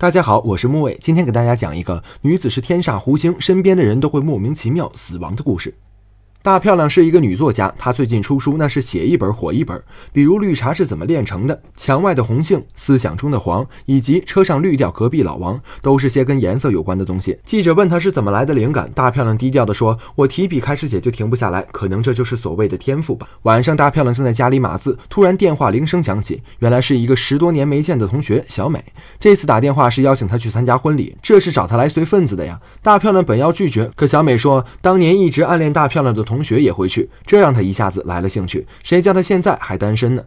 大家好，我是木卫，今天给大家讲一个女子是天煞孤星，身边的人都会莫名其妙死亡的故事。大漂亮是一个女作家，她最近出书，那是写一本火一本，比如《绿茶是怎么炼成的》《墙外的红杏》《思想中的黄》以及《车上绿调》《隔壁老王》，都是些跟颜色有关的东西。记者问她是怎么来的灵感，大漂亮低调地说：“我提笔开始写就停不下来，可能这就是所谓的天赋吧。”晚上，大漂亮正在家里码字，突然电话铃声响起，原来是一个十多年没见的同学小美。这次打电话是邀请她去参加婚礼，这是找她来随份子的呀。大漂亮本要拒绝，可小美说：“当年一直暗恋大漂亮的同。”同学也会去，这让他一下子来了兴趣。谁叫他现在还单身呢？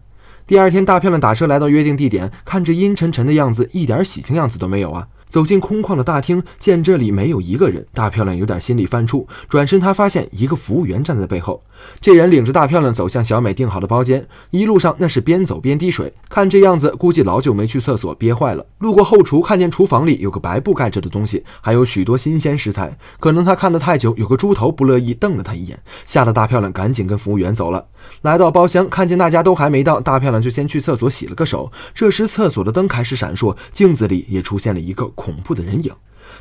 第二天，大漂亮打车来到约定地点，看着阴沉沉的样子，一点喜庆样子都没有啊。走进空旷的大厅，见这里没有一个人，大漂亮有点心里犯怵，转身她发现一个服务员站在背后。这人领着大漂亮走向小美订好的包间，一路上那是边走边滴水，看这样子估计老久没去厕所憋坏了。路过后厨，看见厨房里有个白布盖着的东西，还有许多新鲜食材，可能他看的太久，有个猪头不乐意瞪了他一眼，吓得大漂亮赶紧跟服务员走了。来到包厢，看见大家都还没到，大漂亮就先去厕所洗了个手。这时厕所的灯开始闪烁，镜子里也出现了一个。恐怖的人影，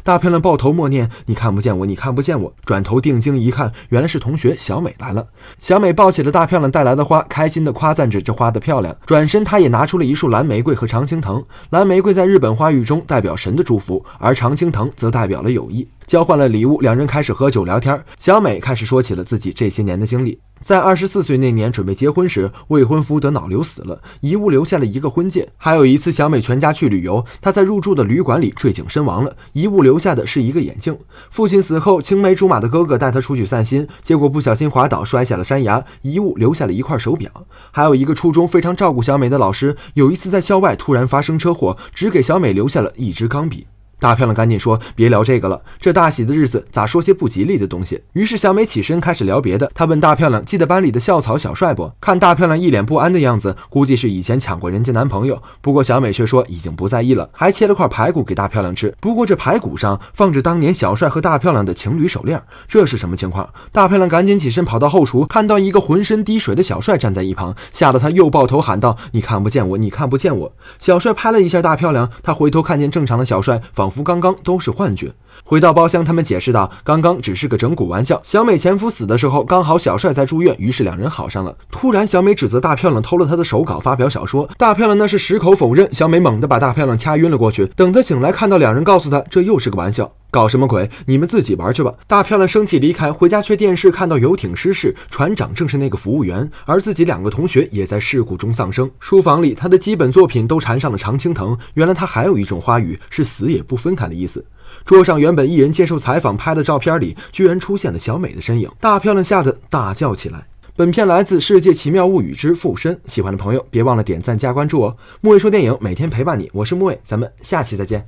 大漂亮抱头默念：“你看不见我，你看不见我。”转头定睛一看，原来是同学小美来了。小美抱起了大漂亮带来的花，开心地夸赞着这花的漂亮。转身，她也拿出了一束蓝玫瑰和常青藤。蓝玫瑰在日本花语中代表神的祝福，而常青藤则代表了友谊。交换了礼物，两人开始喝酒聊天。小美开始说起了自己这些年的经历。在二十四岁那年准备结婚时，未婚夫得脑瘤死了，遗物留下了一个婚戒。还有一次，小美全家去旅游，她在入住的旅馆里坠井身亡了，遗物留下的是一个眼镜。父亲死后，青梅竹马的哥哥带她出去散心，结果不小心滑倒摔下了山崖，遗物留下了一块手表。还有一个初中非常照顾小美的老师，有一次在校外突然发生车祸，只给小美留下了一支钢笔。大漂亮赶紧说：“别聊这个了，这大喜的日子咋说些不吉利的东西？”于是小美起身开始聊别的。她问大漂亮：“记得班里的校草小帅不？”看大漂亮一脸不安的样子，估计是以前抢过人家男朋友。不过小美却说已经不在意了，还切了块排骨给大漂亮吃。不过这排骨上放着当年小帅和大漂亮的情侣手链，这是什么情况？大漂亮赶紧起身跑到后厨，看到一个浑身滴水的小帅站在一旁，吓得他又抱头喊道：“你看不见我，你看不见我！”小帅拍了一下大漂亮，他回头看见正常的小帅，仿。佛刚刚都是幻觉，回到包厢，他们解释道：“刚刚只是个整蛊玩笑。小美前夫死的时候，刚好小帅在住院，于是两人好上了。突然，小美指责大漂亮偷了他的手稿发表小说，大漂亮那是矢口否认。小美猛地把大漂亮掐晕了过去。等她醒来，看到两人，告诉她这又是个玩笑。”搞什么鬼！你们自己玩去吧。大漂亮生气离开，回家却电视看到游艇失事，船长正是那个服务员，而自己两个同学也在事故中丧生。书房里，他的基本作品都缠上了常青藤，原来他还有一种花语是死也不分开的意思。桌上原本一人接受采访拍的照片里，居然出现了小美的身影，大漂亮吓得大叫起来。本片来自《世界奇妙物语之附身》，喜欢的朋友别忘了点赞加关注哦。木卫说电影每天陪伴你，我是木卫，咱们下期再见。